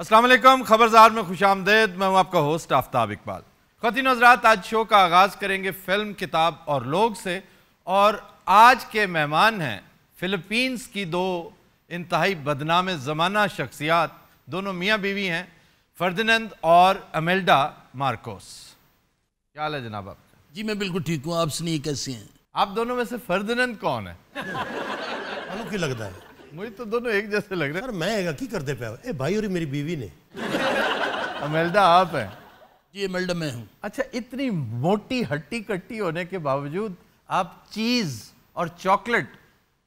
असलम खबरदार में खुश आमदेद मैं हूँ आपका होस्ट आफ्ताब इकबाल खतिन हजरात आज शो का आगाज़ करेंगे फ़िल्म किताब और लोग से और आज के मेहमान हैं फ़िलिपींस की दो इंतहाई बदनाम ज़माना शख्सियात दोनों मियाँ बीवी हैं फर्दिनंद और अमेल्डा मार्कोस क्या हाल है जनाब आपका जी मैं बिल्कुल ठीक हूँ आप सुनिए कैसे हैं आप दोनों में से फर्दिनंद कौन है लगता है मुझे तो दोनों एक जैसे लग रहे हैं मैं है की करते पे ए भाई और मेरी बीवी ने अमेल्डा आप हैं जी अमेल्डा मैं हूँ अच्छा इतनी मोटी हट्टी कट्टी होने के बावजूद आप चीज़ और चॉकलेट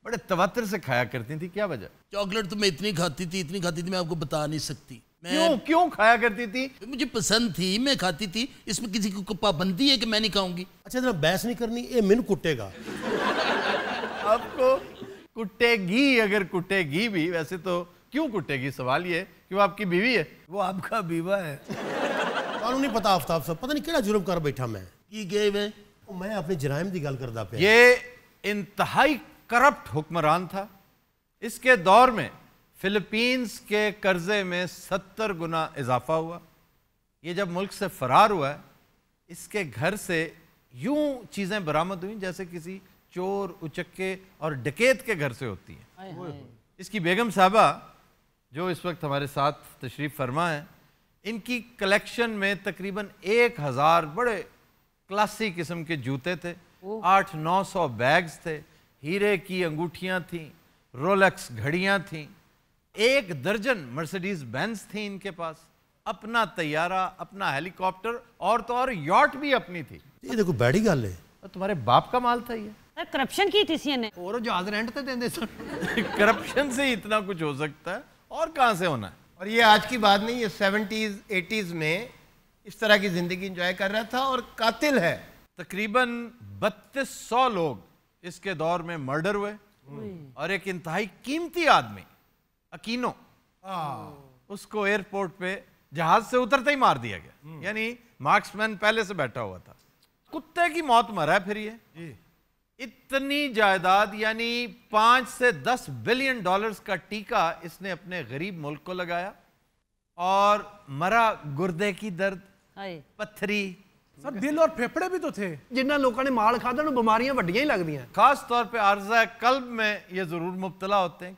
बड़े तवातर से खाया करती थी क्या वजह चॉकलेट तो मैं इतनी खाती थी इतनी खाती थी मैं आपको बता नहीं सकती मैं क्यों क्यों खाया करती थी मुझे पसंद थी मैं खाती थी इसमें किसी को पाबंदी है कि मैं नहीं खाऊंगी अच्छा जरा बहस नहीं करनी ये मिन कुटेगा आपको कुटेगी अगर कुटेगी भी वैसे तो क्यों कुटेगी सवाल ये कि वो आपकी बीवी है वो आपका बीवा है कानून नहीं पता आफ्ताब साहब पता नहीं केड़ा जुर्म कर बैठा मैं की गए वे मैं अपने जराइम की गल करता पे ये इंतहाई करप्ट हुक्मरान था इसके दौर में फिलीपींस के कर्जे में सत्तर गुना इजाफा हुआ ये जब मुल्क से फरार हुआ इसके घर से यूं चीज़ें बरामद हुई जैसे किसी चोर उचक्के और डकेत के घर से होती है इसकी बेगम साहबा जो इस वक्त हमारे साथ तशरीफ़ फरमा है इनकी कलेक्शन में तकरीबन एक हज़ार बड़े क्लासी किस्म के जूते थे आठ नौ सौ बैग्स थे हीरे की अंगूठियाँ थीं रोलेक्स घड़ियाँ थीं एक दर्जन मर्सिडीज़ बैंस थी इनके पास अपना तैयारा अपना हेलीकॉप्टर और तो और यॉट भी अपनी थी ये देखो बैड़ी गल है तो तुम्हारे बाप का माल था ये करप्शन की थी सी ने और जो आज रेंट तो देंदे सर करप्शन से इतना कुछ हो सकता है और कहां से होना है और ये आज की बात नहीं है 70s 80s में इस तरह की जिंदगी एंजॉय कर रहा था और कातिल है तकरीबन 3200 लोग इसके दौर में मर्डर हुए और एक इंतहाई कीमती आदमी अकीनो हाँ। उसको एयरपोर्ट पे जहाज से उतरते ही मार दिया गया हम्म। यानी मार्क्समैन पहले से बैठा हुआ था कुत्ते की मौत मरा है फिर ये इतनी जायदाद यानी पांच से दस बिलियन डॉलर्स का टीका इसने अपने गरीब मुल्क को लगाया और मरा गुर्दे की दर्द पत्थरी सर दिल और फेफड़े भी तो थे ਜਿਨ੍ਹਾਂ लोगों ने माल खाधा ना बीमारियां ਵੱਡੀਆਂ ही ਲੱਗਦੀਆਂ खास तौर पे अर्जा कल्ब में ये जरूर मुबतला होते हैं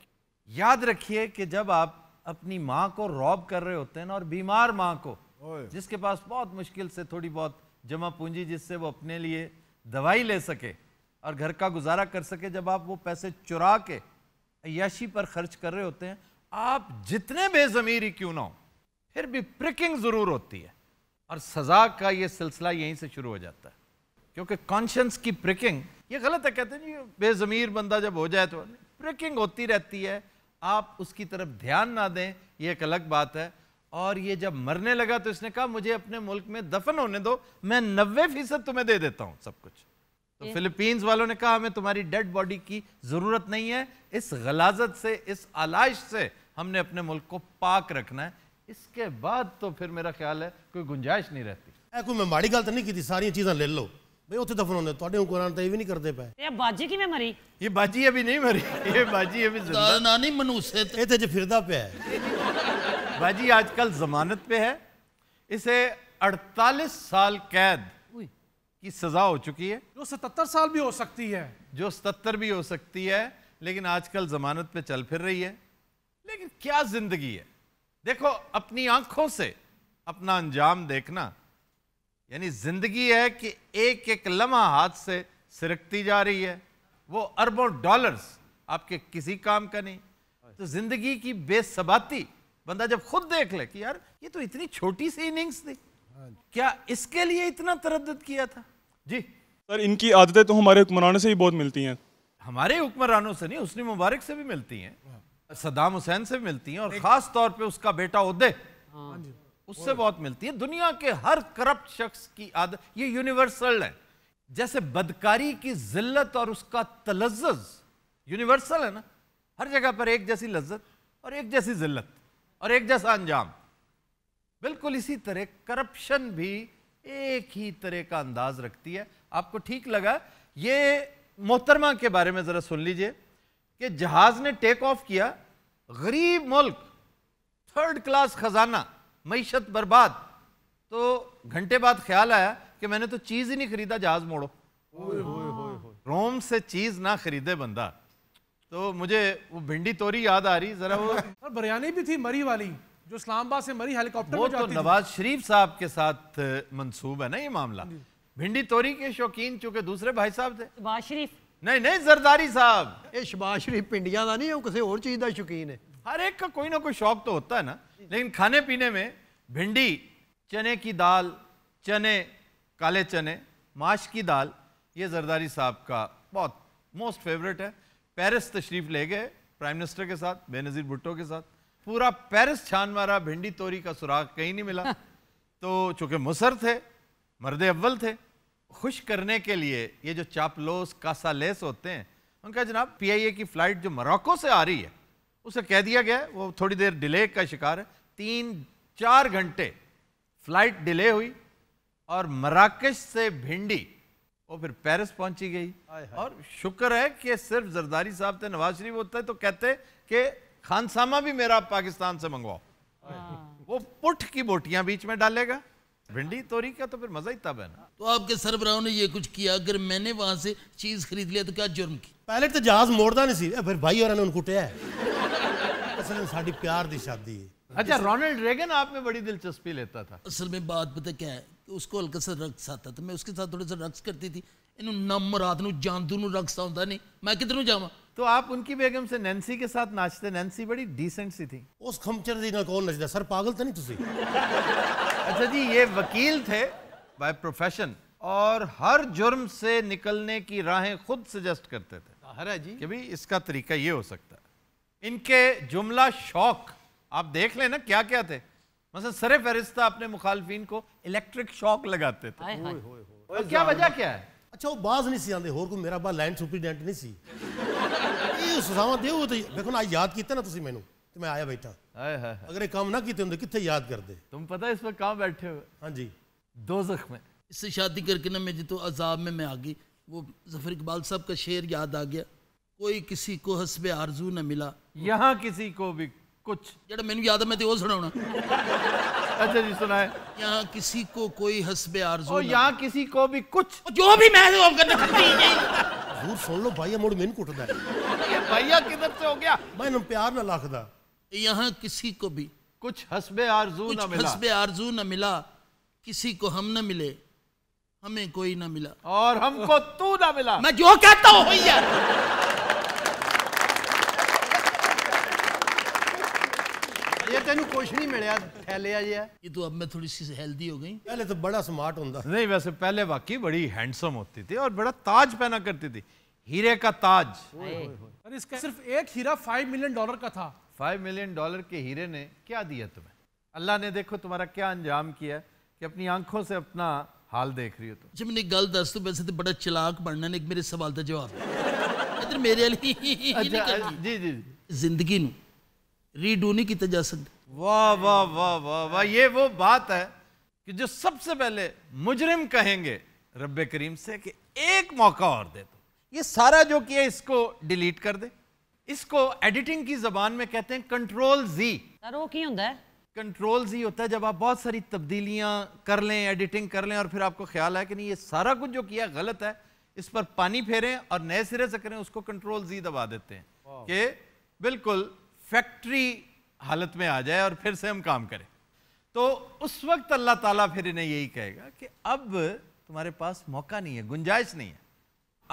याद रखिए कि जब आप अपनी माँ को रॉब कर रहे होते हैं ना और बीमार माँ को जिसके पास बहुत मुश्किल से थोड़ी बहुत जमा पूंजी जिससे वो अपने लिए दवाई ले सके और घर का गुजारा कर सके जब आप वो पैसे चुरा के अयाशी पर खर्च कर रहे होते हैं आप जितने बेजमीरी क्यों ना हो फिर भी प्रिकिंग ज़रूर होती है और सज़ा का ये सिलसिला यहीं से शुरू हो जाता है क्योंकि कॉन्शंस की प्रिकिंग ये गलत है कहते हैं जी बेज़मीर बंदा जब हो जाए तो प्रिकिंग होती रहती है आप उसकी तरफ ध्यान ना दें ये एक अलग बात है और ये जब मरने लगा तो इसने कहा मुझे अपने मुल्क में दफन होने दो मैं नब्बे फीसद तुम्हें दे देता हूँ सब कुछ फिलीपींस वालों ने कहा हमें तुम्हारी डेड बॉडी की जरूरत नहीं है इस गलाजत से इस आलाइश से हमने अपने मुल्क को पाक रखना है इसके बाद तो फिर मेरा ख्याल है कोई गुंजाइश नहीं रहती ए, कोई मैं माड़ी गल तो नहीं की सारी चीजा ले लो है बाजी आजकल जमानत पे है इसे अड़तालीस साल कैद की सज़ा हो चुकी है जो सतर साल भी हो सकती है जो सतर भी हो सकती है लेकिन आजकल ज़मानत पे चल फिर रही है लेकिन क्या ज़िंदगी है देखो अपनी आंखों से अपना अंजाम देखना यानी ज़िंदगी है कि एक एक लम्हा हाथ से सिरकती जा रही है वो अरबों डॉलर्स आपके किसी काम का नहीं तो ज़िंदगी की बेसबाती बंदा जब खुद देख ले कि यार ये तो इतनी छोटी सी इनिंग्स थी हाँ क्या इसके लिए इतना तरद किया था जी सर इनकी आदतें तो हमारे हुक्मरानों से ही बहुत मिलती हैं हमारे हुक्मरानों से नहीं उसने मुबारक से भी मिलती हैं हाँ। सदाम हुसैन से भी मिलती हैं और ख़ास तौर पे उसका बेटा उदय हाँ। हाँ उससे बहुत मिलती है दुनिया के हर करप्ट शख्स की आदत ये यूनिवर्सल है जैसे बदकारी की जिल्लत और उसका तलज्ज यूनिवर्सल है ना हर जगह पर एक जैसी लज्जत और एक जैसी जिल्लत और एक जैसा अंजाम बिल्कुल इसी तरह करप्शन भी एक ही तरह का अंदाज रखती है आपको ठीक लगा ये मोहतरमा के बारे में ज़रा सुन लीजिए कि जहाज़ ने टेक ऑफ किया गरीब मुल्क थर्ड क्लास ख़जाना मीशत बर्बाद तो घंटे बाद ख्याल आया कि मैंने तो चीज़ ही नहीं खरीदा जहाज़ मोड़ो रोम से चीज़ ना खरीदे बंदा तो मुझे वो भिंडी तोरी याद आ रही ज़रा वो और बिरयानी भी थी मरी वाली जो इस्लामाबाद से मरी हेलीकॉप्टर वो तो नवाज शरीफ साहब के साथ मंसूब है ना ये मामला भिंडी तोरी के शौकीन चूंकि दूसरे भाई साहब थे नवाज शरीफ नहीं नहीं जरदारी साहब ये शबाज शरीफ पिंडिया का नहीं है किसी और चीज़ का शौकीन है हर एक का कोई ना कोई शौक तो होता है ना लेकिन खाने पीने में भिंडी चने की दाल चने काले चने माश की दाल ये जरदारी साहब का बहुत मोस्ट फेवरेट है पेरिस तशरीफ ले गए प्राइम मिनिस्टर के साथ बेनज़ीर भुट्टो के साथ पूरा पेरिस छान मारा भिंडी तोरी का सुराग कहीं नहीं मिला तो चूंकि मुसर थे मर्द अव्वल थे खुश करने के लिए ये जो चापलोस कासालेस होते हैं उनका जनाब पीआईए की फ़्लाइट जो मराको से आ रही है उसे कह दिया गया वो थोड़ी देर डिले का शिकार है तीन चार घंटे फ़्लाइट डिले हुई और मराकश से भिंडी वो फिर पेरिस पहुंची गई और शुक्र है कि सिर्फ जरदारी साहब थे नवाज शरीफ होते तो कहते कि खानसामा भी मेरा पाकिस्तान से मंगवाओ हाँ। वो पुट की बोटियां बीच में डालेगा भिंडी तोरी का तो फिर मजा ही तब है ना तो आपके सरबराह ने ये कुछ किया अगर मैंने वहां से चीज खरीद लिया तो क्या जुर्म की पहले तो जहाज मोड़ता नहीं सी फिर भाई और उन्हें साड़ी प्यार दी शादी है अच्छा रोनल्ड रेगन आप में बड़ी दिलचस्पी लेता था असल में बात पता क्या है कि उसको हल्का सा रक्स आता था मैं उसके साथ थोड़ा सा रक्स करती थी इन नम रात को जानदू रक्स आता नहीं मैं किधरों जावा तो आप उनकी बेगम से नैन्सी के साथ नाचते नैन्सी बड़ी डिसेंट सी थी उस खमचर दी ना कौन ਨੱਚਦਾ सर पागल तो नहीं तुसी अच्छा जी ये वकील थे बाय प्रोफेशन और हर जुर्म से निकलने की राहें खुद सजेस्ट करते थे हरा जी कि भाई इसका तरीका ये हो सकता है इनके जुमला शौक आप देख लेना क्या क्या थे मतलब सरे फहरिस्त अपने मुखालफिन को इलेक्ट्रिक शौक लगाते थे ओए, ओए, ओए, क्या वजह क्या है अच्छा वो बाज नहीं आते होर को मेरा बा लैंड सुपरीडेंट नहीं सी सजावं दे तो देखो ना याद किए ना मैं तो मैं आया बैठा अगर ये काम ना किए होंगे कितने याद कर तुम पता इस पर कहाँ बैठे हो हाँ जी दो में इससे शादी करके ना मैं जितो अजाब में मैं आ गई वो जफर इकबाल साहब का शेर याद आ गया कोई किसी को हसबे आरजू न मिला यहाँ किसी को भी कुछ जरा मैं याद है मैं तो सुना अच्छा जी सुनाए यहाँ किसी को कोई हसबे आरजू और यहाँ किसी को भी कुछ जो भी मैं तो जरूर सुन लो भाई मुड़ मैन कुटदा भैया किधर से हो गया मैं प्यार ना लाखदा यहाँ किसी को भी कुछ हसबे आरजू ना मिला हसबे आरजू ना मिला किसी को हम ना मिले हमें कोई ना मिला और हमको तू ना मिला मैं जो कहता हूँ भैया तो सिर्फ एक हीरा फाइव मिलियन डॉलर का था फाइव मिलियन डॉलर के हीरे ने क्या दिया तुम्हें अल्लाह ने देखो तुम्हारा क्या अंजाम किया कि अपनी आंखों से अपना हाल देख रही हो तो जी अच्छा, मैंने गल दस तो वैसे तो बड़ा चलाक बनना ने एक मेरे सवाल का जवाब मेरे लिए अच्छा, जी जी जिंदगी रीड होने की तजासत वाह वाह वाह वाह वाह ये वो बात है कि जो सबसे पहले मुजरिम कहेंगे रब करीम से कि एक मौका और दे दो ये सारा जो किया इसको डिलीट कर दे इसको एडिटिंग की जबान में कहते हैं कंट्रोल जी सर वो क्यों होता है कंट्रोल जी होता है जब आप बहुत सारी तब्दीलियां कर लें एडिटिंग कर लें और फिर आपको ख्याल है कि नहीं ये सारा कुछ जो किया गलत है इस पर पानी फेरें और नए सिरे से करें उसको कंट्रोल जी दबा देते हैं कि बिल्कुल फैक्ट्री हालत में आ जाए और फिर से हम काम करें तो उस वक्त अल्लाह ताला फिर इन्हें यही कहेगा कि अब तुम्हारे पास मौका नहीं है गुंजाइश नहीं है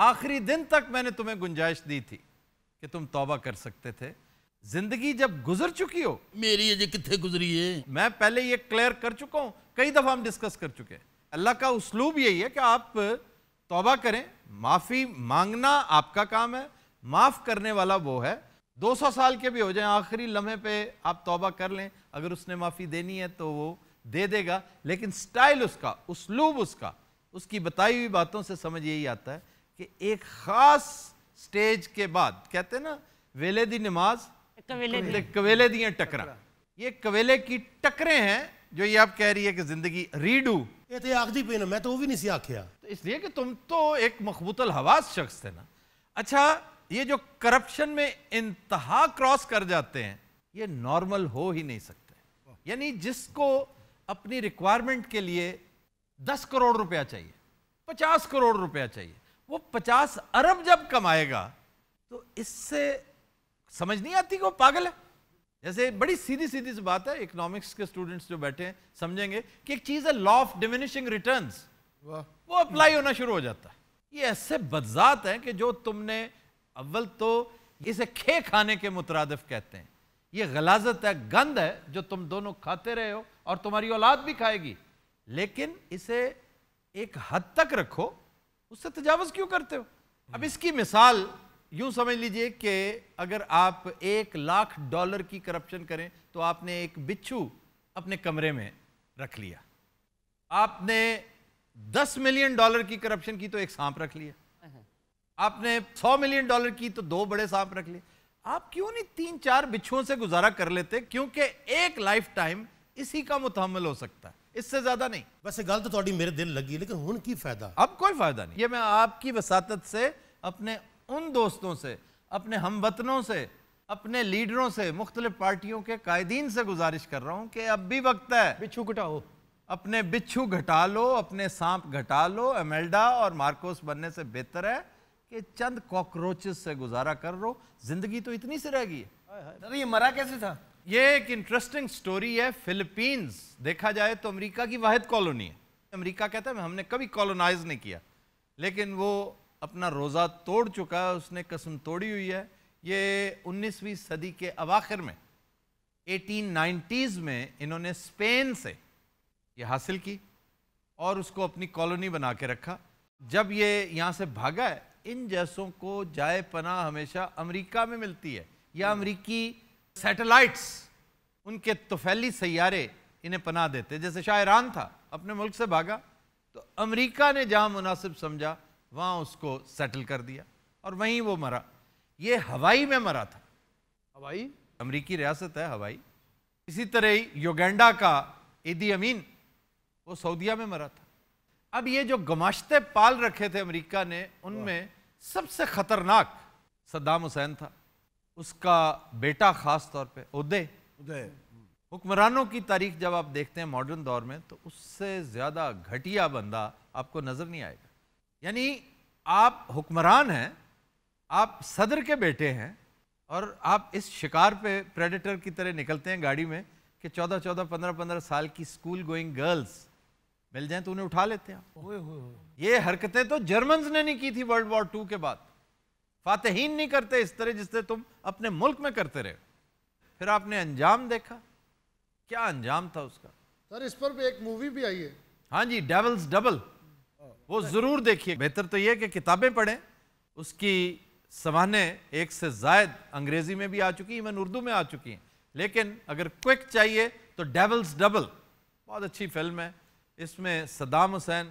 आखिरी दिन तक मैंने तुम्हें गुंजाइश दी थी कि तुम तौबा कर सकते थे जिंदगी जब गुजर चुकी हो मेरी ये कितने गुजरी है मैं पहले ये क्लियर कर चुका हूं कई दफ़ा हम डिस्कस कर चुके हैं अल्लाह का उसलूब यही है कि आप तौबा करें माफ़ी मांगना आपका काम है माफ़ करने वाला वो है 200 साल के भी हो जाए आखिरी लम्हे पे आप तौबा कर लें अगर उसने माफ़ी देनी है तो वो दे देगा लेकिन स्टाइल उसका उसलूब उसका उसकी बताई हुई बातों से समझ यही आता है कि एक ख़ास स्टेज के बाद कहते हैं ना वेले दी नमाज कवेले कवेले है टकरा ये कवेले की टकरे हैं जो ये आप कह रही है कि जिंदगी रीडू ये तो आखिरी पे ना मैं तो वो भी नहीं सी आखिया तो इसलिए कि तुम तो एक मखबूतल हवास शख्स थे ना अच्छा ये जो करप्शन में इंतहा क्रॉस कर जाते हैं ये नॉर्मल हो ही नहीं सकते यानी जिसको अपनी रिक्वायरमेंट के लिए दस करोड़ रुपया चाहिए पचास करोड़ रुपया चाहिए वो पचास अरब जब कमाएगा तो इससे समझ नहीं आती कि वो पागल है जैसे बड़ी सीधी सीधी सी बात है इकोनॉमिक्स के स्टूडेंट्स जो बैठे हैं समझेंगे कि एक चीज है लॉ ऑफ डिमिनिशिंग रिटर्न्स वो अप्लाई होना शुरू हो जाता है ये ऐसे बदजात हैं कि जो तुमने अव्वल तो इसे खे खाने के मुतरदफ कहते हैं ये गलाजत है गंद है जो तुम दोनों खाते रहे हो और तुम्हारी औलाद भी खाएगी लेकिन इसे एक हद तक रखो उससे तजावज़ क्यों करते हो अब इसकी मिसाल यूं समझ लीजिए कि अगर आप एक लाख डॉलर की करप्शन करें तो आपने एक बिच्छू अपने कमरे में रख लिया आपने दस मिलियन डॉलर की करप्शन की तो एक सांप रख लिया आपने सौ मिलियन डॉलर की तो दो बड़े सांप रख लिए आप क्यों नहीं तीन चार बिच्छुओं से गुजारा कर लेते क्योंकि एक लाइफ टाइम इसी का मुतहमल हो सकता है इससे ज्यादा नहीं वैसे गल तो थोड़ी मेरे दिन लगी लेकिन हूं की फायदा अब कोई फायदा नहीं ये मैं आपकी वसात से अपने उन दोस्तों से अपने हम वतनों से अपने लीडरों से मुख्तलिफ पार्टियों के कायदीन से गुजारिश कर रहा हूं कि अब भी वक्त है बिच्छू घटाओ अपने बिच्छू घटा लो अपने सांप घटा लो एमेल्डा और मार्कोस बनने से बेहतर है कि चंद कॉकरोचेस से गुजारा कर रो जिंदगी तो इतनी सी रह गई है ये मरा कैसे था ये एक इंटरेस्टिंग स्टोरी है फिलीपींस देखा जाए तो अमेरिका की वाहिद कॉलोनी है अमेरिका कहता है हमने कभी कॉलोनाइज नहीं किया लेकिन वो अपना रोज़ा तोड़ चुका है उसने कसम तोड़ी हुई है ये 19वीं सदी के अवाखिर में 1890s में इन्होंने स्पेन से ये हासिल की और उसको अपनी कॉलोनी बना के रखा जब ये यहाँ से भागा है इन जैसों को जाए पना हमेशा अमेरिका में मिलती है या हम्म। अमेरिकी सैटेलाइट्स उनके तुफैली सैारे इन्हें पना देते जैसे शायरान था अपने मुल्क से भागा तो अमेरिका ने जहाँ मुनासिब समझा वहाँ उसको सेटल कर दिया और वहीं वो मरा ये हवाई में मरा था हवाई अमरीकी रियासत है हवाई इसी तरह ही योगेंडा का ईदी अमीन वो सऊदिया में मरा था अब ये जो गमाश्ते पाल रखे थे अमेरिका ने उनमें सबसे खतरनाक सद्दाम हुसैन था उसका बेटा खास तौर पे उदय उदय हुक्मरानों की तारीख जब आप देखते हैं मॉडर्न दौर में तो उससे ज़्यादा घटिया बंदा आपको नज़र नहीं आएगा यानी आप हुक्मरान हैं आप सदर के बेटे हैं और आप इस शिकार पे प्रेडेटर की तरह निकलते हैं गाड़ी में कि चौदह चौदह पंद्रह पंद्रह साल की स्कूल गोइंग गर्ल्स मिल जाए तो उन्हें उठा लेते हैं ये हरकतें तो जर्मन ने नहीं की थी वर्ल्ड वॉर टू के बाद फातहीन नहीं करते इस तरह जिस तरह तुम अपने मुल्क में करते रहे फिर आपने अंजाम देखा क्या अंजाम था उसका सर इस पर भी एक मूवी भी आई है हाँ जी डेवल्स डबल वो जरूर देखिए बेहतर तो यह कि किताबें पढ़ें उसकी सवाने एक से जायद अंग्रेजी में भी आ चुकी इवन उर्दू में आ चुकी हैं लेकिन अगर क्विक चाहिए तो डेवल्स डबल बहुत अच्छी फिल्म है इसमें सदाम हुसैन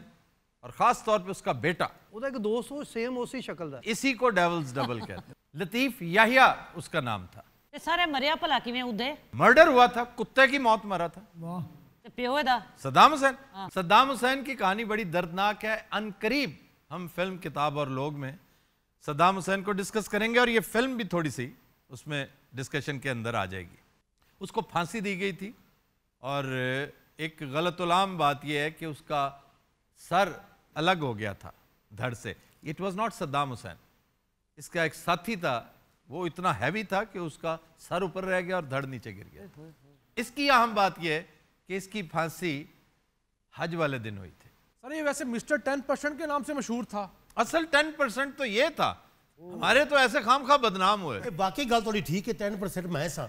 और ख़ास तौर पे उसका बेटा उधर के दोस्तों सेम उसी शक्ल था इसी को डेवल्स डबल कहते हैं लतीफ याहिया उसका नाम था सारे मरिया भला किवें उदे मर्डर हुआ था कुत्ते की मौत मरा था तो सदाम हुसैन हाँ। सदाम हुसैन की कहानी बड़ी दर्दनाक है अनकरीब हम फिल्म किताब और लोग में सदाम हुसैन को डिस्कस करेंगे और ये फिल्म भी थोड़ी सी उसमें डिस्कशन के अंदर आ जाएगी उसको फांसी दी गई थी और एक गलतुलाम बात यह है कि उसका सर अलग हो गया था धड़ से it was not Saddam Hussein इसका एक साथी था वो इतना हैवी था कि उसका सर ऊपर रह गया और धड़ नीचे गिर गया इसकी अहम बात यह है कि इसकी फांसी हज वाले दिन हुई थी सर ये वैसे मिस्टर टेन परसेंट के नाम से मशहूर था असल टेन परसेंट तो ये था हमारे तो ऐसे खाम खा बदनाम हुए बाकी गल थोड़ी ठीक है टेन परसेंट मैं सा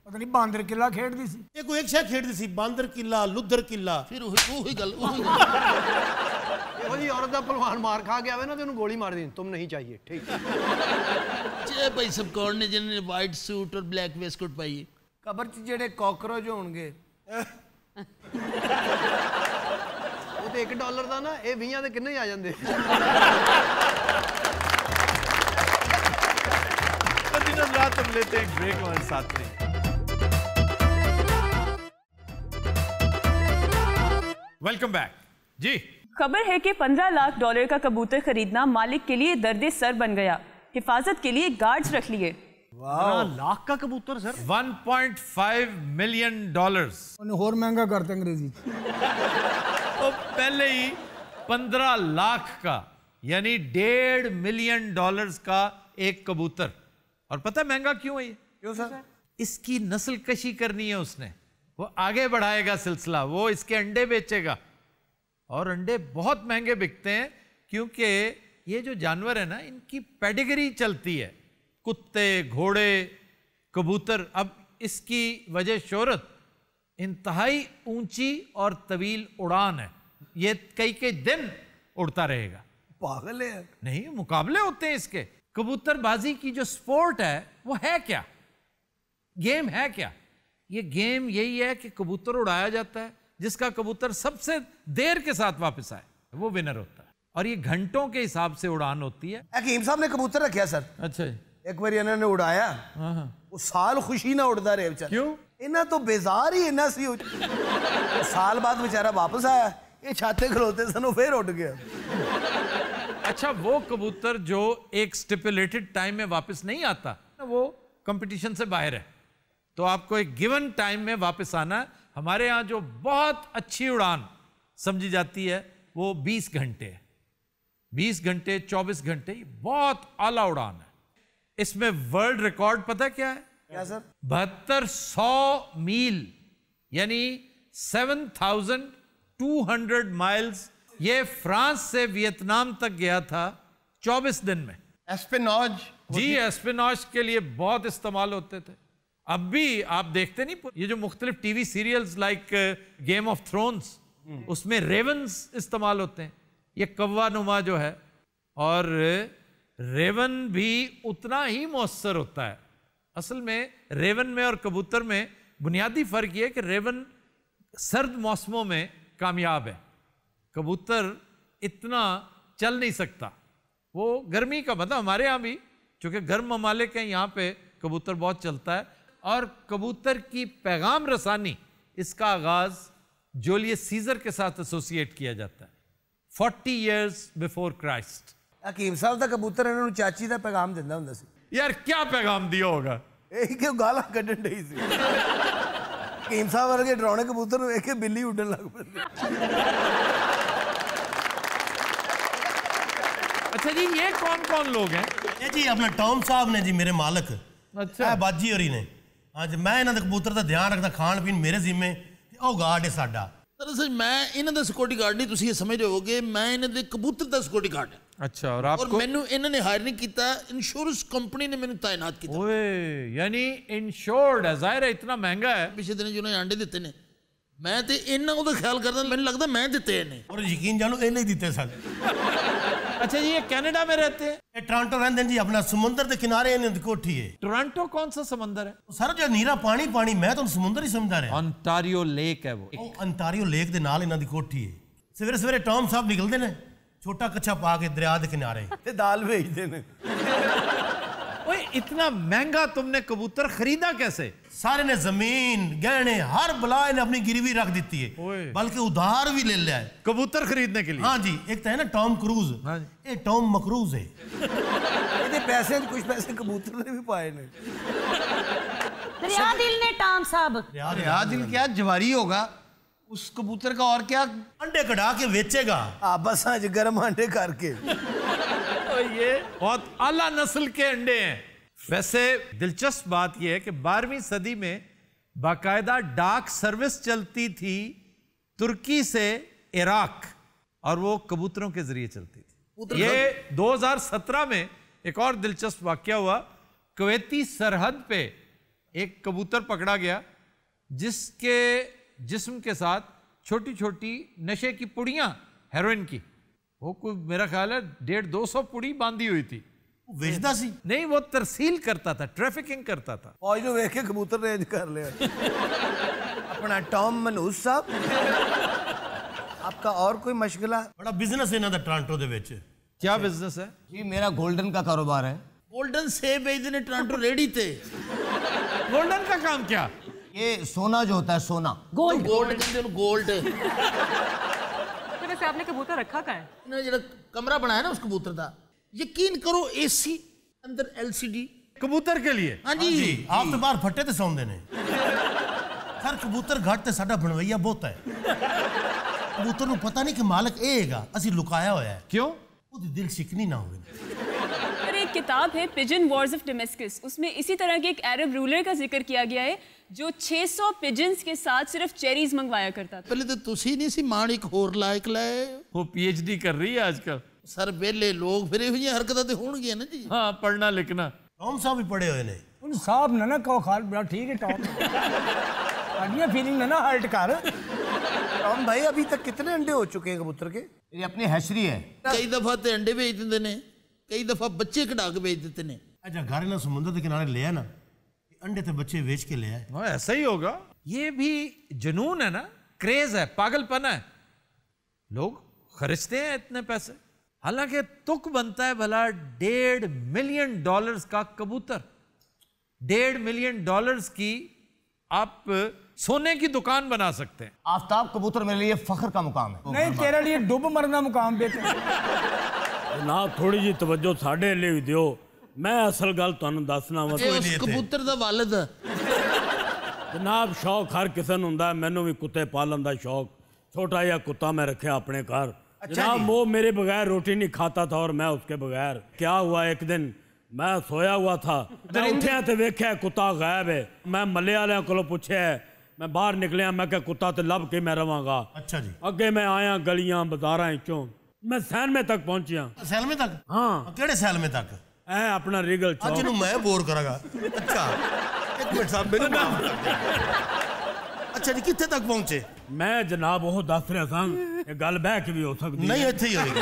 ਪਤਾ ਨਹੀਂ ਬਾਂਦਰ ਕਿਲਾ ਖੇਡਦੀ ਸੀ ਇਹ ਕੋਈ ਇੱਕ ਸ਼ਾਇ ਖੇਡਦੀ ਸੀ ਬਾਂਦਰ ਕਿਲਾ ਲੁੱਧਰ ਕਿਲਾ ਫਿਰ ਉਹ ਉਹੀ ਗੱਲ ਉਹੀ ਉਹ ਜੀ ਔਰਤ ਦਾ ਪਹਿਲਵਾਨ ਮਾਰ ਖਾ ਗਿਆ ਵੇ ਨਾ ਤੇ ਉਹਨੂੰ ਗੋਲੀ ਮਾਰ ਦੇਣੀ ਤੁਮ ਨਹੀਂ ਚਾਹੀਏ ਠੀਕ ਜੇ ਭਾਈ ਸਭ ਕੌਣ ਨੇ ਜਿਹਨੇ ਵਾਈਟ ਸੂਟ ਔਰ ਬਲੈਕ ਵੇਸਟਕੋਟ ਪਾਈ ਕਬਰ 'ਚ ਜਿਹੜੇ ਕਾਕਰੋਚ ਹੋਣਗੇ ਉਹ ਤੇ 1 ਡਾਲਰ ਦਾ ਨਾ ਇਹ 20 ਦੇ ਕਿੰਨੇ ਆ ਜਾਂਦੇ रात हम लेते हैं ब्रेक हमारे साथ में वेलकम बैक जी खबर है कि 15 लाख डॉलर का कबूतर खरीदना मालिक के लिए दर्द सर बन गया हिफाजत के लिए गार्ड्स रख लिए लाख का कबूतर सर 1.5 मिलियन डॉलर्स और महंगा करते अंग्रेजी तो पहले ही 15 लाख का यानी डेढ़ मिलियन डॉलर्स का एक कबूतर और पता महंगा क्यों है ये क्यों सर इसकी नस्ल कशी करनी है उसने वो आगे बढ़ाएगा सिलसिला वो इसके अंडे बेचेगा और अंडे बहुत महंगे बिकते हैं क्योंकि ये जो जानवर है ना इनकी पेडिगरी चलती है कुत्ते घोड़े कबूतर अब इसकी वजह शोहरत इंतहाई ऊंची और तवील उड़ान है ये कई कई दिन उड़ता रहेगा पागल है नहीं मुकाबले होते हैं इसके कबूतरबाजी की जो स्पोर्ट है वो है क्या गेम है क्या ये गेम यही है कि कबूतर उड़ाया जाता है जिसका कबूतर सबसे देर के साथ वापस आए वो विनर होता है और ये घंटों के हिसाब से उड़ान होती है हकीम साहब ने कबूतर रखा सर अच्छा एक बार इन्होंने उड़ाया हाँ, हाँ। वो साल खुशी ना उड़ता रहे बेचारा क्यों इन्हें तो बेजार ही इन्ना सी साल बाद बेचारा वापस आया ये छाते खलोते सन फिर उड़ गया अच्छा वो कबूतर जो एक स्टिपुलेटेड टाइम में वापस नहीं आता ना वो कंपटीशन से बाहर है तो आपको एक गिवन टाइम में वापस आना हमारे यहाँ जो बहुत अच्छी उड़ान समझी जाती है वो 20 घंटे 20 घंटे 24 घंटे बहुत आला उड़ान है इसमें वर्ल्ड रिकॉर्ड पता क्या है क्या सर बहत्तर सौ मील यानी 7,200 माइल्स ये फ्रांस से वियतनाम तक गया था 24 दिन में एस्पिनॉज जी एस्पिनॉज के लिए बहुत इस्तेमाल होते थे अब भी आप देखते नहीं ये जो मुख्तलिफ TV serials like Game of Thrones उसमें रेवन्स इस्तेमाल होते हैं ये कौवा नुमा जो है और रेवन भी उतना ही मौसर होता है असल में रेवन में और कबूतर में बुनियादी फ़र्क ये कि रेवन सर्द मौसमों में कामयाब है कबूतर इतना चल नहीं सकता वो गर्मी का मतलब हमारे यहाँ भी चूँकि गर्म ममालिक हैं यहाँ पे कबूतर बहुत चलता है और कबूतर की पैगाम रसानी इसका आगाज जोलियस सीजर के साथ एसोसिएट किया जाता है फोर्टी ईयर्स बिफोर क्राइस्ट अकीम साहब का कबूतर इन्होंने चाची का पैगाम दिता हूँ यार क्या पैगाम दिया होगा यही क्यों गाल कटन डी सी अकीम साहब वाले डराने कबूतर एक बिल्ली उड़न लग पड़ी अच्छा जी ये कौन कौन लोग हैं जी अपने टॉम साहब ने जी मेरे मालक अच्छा बाजी और ही ने ਅੱਜ ਮੈਂ ਇਹਨਾਂ ਦੇ ਕਬੂਤਰ ਦਾ ਧਿਆਨ ਰੱਖਦਾ ਖਾਣ ਪੀਣ ਮੇਰੇ ਜ਼ਿੰਮੇ ਤੇ ਉਹ ਗਾਰਡ ਹੈ ਸਾਡਾ ਦਰਅਸਲ ਮੈਂ ਇਹਨਾਂ ਦਾ ਸਿਕਿਉਰਿਟੀ ਗਾਰਡ ਨਹੀਂ ਤੁਸੀਂ ਇਹ ਸਮਝ ਹੋਗੇ ਮੈਂ ਇਹਨਾਂ ਦੇ ਕਬੂਤਰ ਦਾ ਸਿਕਿਉਰਿਟੀ ਗਾਰਡ ਹਾਂ ਅੱਛਾ ਔਰ ਆਪਕੋ ਔਰ ਮੈਨੂੰ ਇਹਨਾਂ ਨੇ ਹਾਇਰ ਨਹੀਂ ਕੀਤਾ ਇੰਸ਼ੋਰੈਂਸ ਕੰਪਨੀ ਨੇ ਮੈਨੂੰ ਤਾਇਨਾਤ ਕੀਤਾ ਓਏ ਯਾਨੀ ਇੰਸ਼ੋਰਡ ਹੈ ਜ਼ਾਹਿਰ ਹੈ ਇਤਨਾ ਮਹਿੰਗਾ ਹੈ ਪਿਛਲੇ ਦਿਨ ਜਿਹਨਾਂ ਨੇ ਆਂਡੇ ਦਿੱਤੇ ਨੇ ਮੈਂ ਤੇ ਇਹਨਾਂ ਉਹਦਾ ਖਿਆਲ ਕਰਦਾ ਮੈਨੂੰ ਲੱਗਦਾ ਮੈਂ ਦਿੱਤੇ ਨੇ ਔਰ ਯਕੀਨ ਜਾਣੋ ਇਹਨੇ ਦਿੱਤੇ ਸਨ अच्छा जी ये कनाडा में रहते हैं टोरंटो रहते हैं जी अपना समुंदर के किनारे इन्हें कोठी है टोरंटो कौन सा समंदर है सर जो नीरा पानी पानी मैं तो समुंदर ही समझा रहा अंटारियो लेक है वो अंटारियो लेक के नाल इन्हां दी कोठी है सवेरे सवेरे टॉम साहब निकलते हैं छोटा कच्छा पा के दरिया के किनारे दाल भेजते हैं ओए इतना महंगा तुमने कबूतर खरीदा कैसे सारे ने जमीन गहने हर बलाए ने अपनी गिरवी रख दी है बल्कि उधार भी ले लिया है कबूतर खरीदने के लिए हाँ जी एक तो है ना टॉम क्रूज हाँ ये टॉम मकरूज है पैसे कुछ पैसे कबूतर ने भी पाए ने रियादिल ने टॉम साहब रियादिल क्या जवारी होगा उस कबूतर का और क्या अंडे कटा के बेचेगा हाँ, आपस गर्म अंडे करके तो ये बहुत आला नस्ल के अंडे हैं वैसे दिलचस्प बात यह है कि बारहवीं सदी में बाकायदा डाक सर्विस चलती थी तुर्की से इराक और वो कबूतरों के जरिए चलती थी ये 2017 में एक और दिलचस्प वाक्य हुआ कुवैती सरहद पे एक कबूतर पकड़ा गया जिसके जिस्म के साथ छोटी छोटी नशे की पुड़ियाँ हेरोइन की वो कोई मेरा ख्याल है डेढ़ दो सौ पुड़ी बांधी हुई थी भेजता सी नहीं वो तरसील करता था ट्रैफिकिंग करता था और जो देख के कबूतर रेंज कर ले अपना टॉम मनोज साहब आपका और कोई मशगला बड़ा बिजनेस है ना का टोरांटो के क्या बिजनेस है जी मेरा गोल्डन का कारोबार है गोल्डन सेब बेचते ने टोरांटो रेडी थे गोल्डन का काम क्या ये सोना जो होता है सोना गोल्ड तो गोल्ड कहते हैं गोल्ड तो वैसे आपने कबूतर रखा का है ना जरा कमरा बनाया ना उस कबूतर का यकीन करो एसी अंदर एलसीडी कबूतर के लिए हाँ जी, हाँ जी आप तो बाहर फटे तो सौंदे ने सर कबूतर घाट से साडा बनवैया बहुत है कबूतर ਨੂੰ पता नहीं कि मालिक ए हैगा ਅਸੀਂ लुकाया होया है क्यों ਉਹਦੀ दिल सिकनी ना होवे किताब है पिजन वॉर्स ऑफ डेमेस्कस उसमें इसी तरह के एक अरब रूलर का जिक्र किया गया है ਜੋ 600 ਪਿਜਨਸ ਕੇ ਸਾਥ ਸਿਰਫ ਚੈਰੀਜ਼ ਮੰਗਵਾਇਆ ਕਰਤਾ ਪਹਿਲੇ ਤਾਂ ਤੁਸੀਂ ਨਹੀਂ ਸੀ ਮਾਣ ਇੱਕ ਹੋਰ ਲਾਇਕ ਲਾਏ ਉਹ ਪੀਐਚਡੀ ਕਰ ਰਹੀ ਹੈ ਅੱਜਕੱਲ ਸਰ ਵੇਲੇ ਲੋਕ ਫਿਰ ਇਹੋ ਜਿਹੀਆਂ ਹਰਕਤਾਂ ਤੇ ਹੋਣਗੀਆਂ ਨਾ ਜੀ ਹਾਂ ਪੜਨਾ ਲਿਖਣਾ ਟੌਮ ਸਾਹਿਬ ਵੀ ਪੜੇ ਹੋਏ ਨੇ ਉਹਨ ਸਾਹਿਬ ਨਾ ਨਾ ਕਹੋ ਖਾਲ ਬੜਾ ਠੀਕ ਹੈ ਟੌਮ ਅਗਲੀਆਂ ਫੀਲਿੰਗ ਨਾ ਨਾ ਹਰਟ ਕਰ टॉम भाई अभी तक कितने अंडे हो चुके हैं कबूतर के ये अपनी हैशरी है कई दफा तो अंडे बेच देते ने कई दफा बच्चे कटा के बेच देते ने अच्छा घर ना समुद्र के किनारे ले आना अंडे थे तो बच्चे बेच के ले आए हाँ, ऐसा ही होगा ये भी जुनून है ना क्रेज है पागलपन है लोग खर्चते हैं इतने पैसे हालांकि तुक बनता है भला डेढ़ मिलियन डॉलर्स का कबूतर डेढ़ मिलियन डॉलर्स की आप सोने की दुकान बना सकते हैं आफ्ताब कबूतर मेरे लिए फखर का मुकाम है नहीं तेरे लिए डूब मरना मुकाम बेहतर ना थोड़ी जी तवज्जो साढ़े लिए दियो ਮੈਂ ਅਸਲ ਗੱਲ ਤੁਹਾਨੂੰ ਦੱਸਣਾ ਵਾ ਇਹ ਉਸ ਕਬੂਤਰ ਦਾ ਵਾਲਦ ਜਨਾਬ ਸ਼ੌਕ ਹਰ ਕਿਸੇ ਨੂੰ ਹੁੰਦਾ ਮੈਨੂੰ ਵੀ छोटा या कुत्ता मैं रखे अपने घर अच्छा वो मेरे बगैर रोटी नहीं खाता था और मैं उसके बगैर क्या हुआ एक दिन मैं सोया हुआ था अच्छा, उठा तो वेख्या कुत्ता गायब है मैं मले को पूछे मैं बाहर निकलिया मैं कुत्ता तो लभ के मैं रवागा अच्छा जी अगे मैं आया गलिया बाजारा चो मैं सैलमे तक पहुंचिया सैलमे तक हाँ सैलमे तक ਐ ਆਪਣਾ ਰੀਗਲ ਚੌਕ ਅੱਜ ਨੂੰ ਮੈਂ ਬੋਰ ਕਰਾਂਗਾ ਅੱਛਾ ਇੱਕ ਮਿੰਟ ਸਾਹਿਬ ਮੈਨੂੰ ਅੱਛਾ ਜੀ ਕਿੱਥੇ ਤੱਕ ਪਹੁੰਚੇ ਮੈਂ ਜਨਾਬ ਉਹ ਦੱਸ ਰਿਹਾ ਸਾਂ ਇਹ ਗੱਲ ਬਹਿ ਕੇ ਵੀ ਹੋ ਸਕਦੀ ਨਹੀਂ ਇੱਥੇ ਹੀ ਹੋਏਗੀ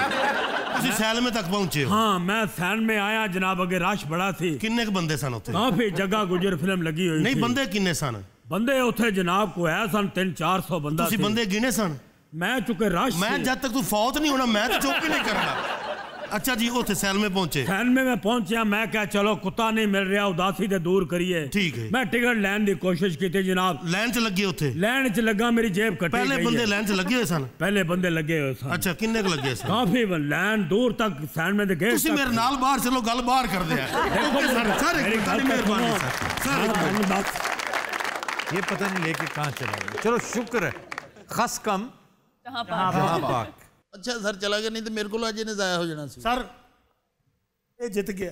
ਤੁਸੀਂ ਸੈਲ ਮੇ ਤੱਕ ਪਹੁੰਚੇ ਹੋ हाँ मैं सैन में आया जनाब अगे रश बड़ा सी ਕਿੰਨੇ ਕ ਬੰਦੇ ਸਨ ਉੱਥੇ काफी जगह गुजर फिल्म लगी हुई ਨਹੀਂ थी। ਬੰਦੇ ਕਿੰਨੇ ਸਨ बंदे उथे जनाब को है सन तीन चार सौ बंदा ਤੁਸੀਂ ਸੀ। ਬੰਦੇ ਗਿਣੇ ਸਨ मैं चुके रश मैं मैं जब तक तू फौत नहीं होना मैं तो चौकी नहीं करना अच्छा जी ओते सेल में पहुंचे सेल में मैं पहुंचया मैं कह चलो कुत्ता नहीं मिल रहा उदासी दूर करिए ठीक है मैं टिकट लेन दी कोशिश कीते जनाब लाइन च लगी ओथे लाइन च लगा मेरी जेब कटी पहले बंदे लाइन च लगे हुए सन पहले बंदे लगे हुए सन अच्छा किन्ने लगे काफी बंदे दूर तक सेल में गए मेरे नाल बाहर चलो गल बाहर कर दे हाँ, ये पता नहीं लेके कहां चला चलो शुक्र है खस कम कहां पाक अच्छा सर चला गया नहीं तो मेरे को अजे ने ज़ाया हो जाना सी ਸਰ ਇਹ ਜਿੱਤ ਗਿਆ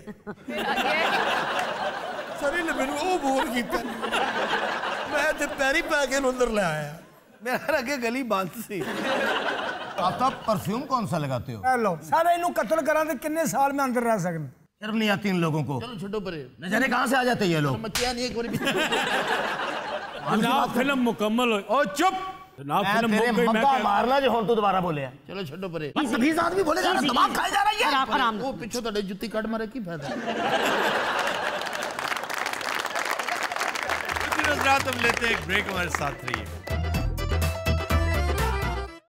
ਸਰ ਇਹਨੇ ਮੈਨੂੰ ਉਹ किया मैं तो गली बंद सी तो परफ्यूम कौन सा लगाते हो ਲਓ शर्म नहीं आती इन लोगों को चलो छोटो परे न जाने से आ जाते ये लोग मैं नहीं एक बार भी फिल्म मुकम्मल ओ चुप ना फिल्म तेरे मक्का मारना जो ਹੁਣ ਤੂੰ ਦੁਬਾਰਾ ਬੋਲਿਆ ਚਲੋ ਛੱਡੋ ਪਰੇ 20 ਆਦਮੀ ਬੋਲੇ ਜਾ ਰਿਹਾ ਦਿਮਾਗ ਖਾਈ ਜਾ ਰਿਹਾ ਯਾਰ ਆਰਾਮ ਉਹ ਪਿੱਛੋਂ ਤੁਹਾਡੇ ਜੁੱਤੀ ਕੱਢ ਮਾਰੇ ਕੀ ਫਾਇਦਾ रात हम लेते हैं एक ब्रेक हमारे साथ रहिए